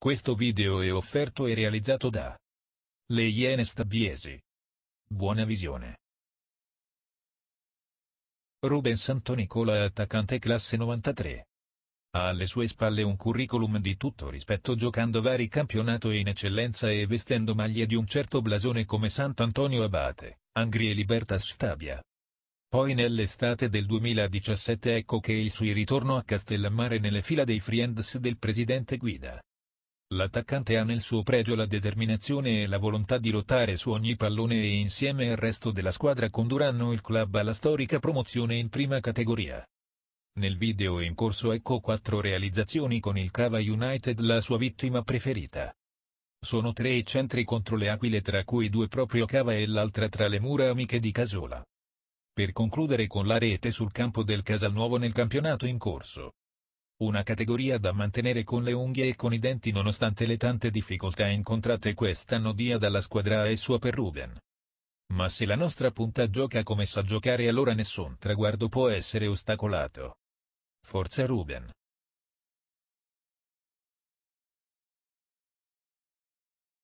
Questo video è offerto e realizzato da Le Iene Stabiesi. Buona visione. Rubens Antonicola attaccante classe 93. Ha alle sue spalle un curriculum di tutto rispetto giocando vari campionato in eccellenza e vestendo maglie di un certo blasone come Sant'Antonio Abate, Angri e Libertas Stabia. Poi nell'estate del 2017 ecco che il suo ritorno a Castellammare nelle fila dei Friends del presidente Guida. L'attaccante ha nel suo pregio la determinazione e la volontà di lottare su ogni pallone e insieme al resto della squadra condurranno il club alla storica promozione in prima categoria. Nel video in corso ecco quattro realizzazioni con il Cava United la sua vittima preferita. Sono tre i centri contro le Aquile tra cui due proprio Cava e l'altra tra le mura amiche di Casola. Per concludere con la rete sul campo del Casalnuovo nel campionato in corso. Una categoria da mantenere con le unghie e con i denti nonostante le tante difficoltà incontrate quest'anno dia dalla squadra e sua per Ruben. Ma se la nostra punta gioca come sa giocare allora nessun traguardo può essere ostacolato. Forza Ruben.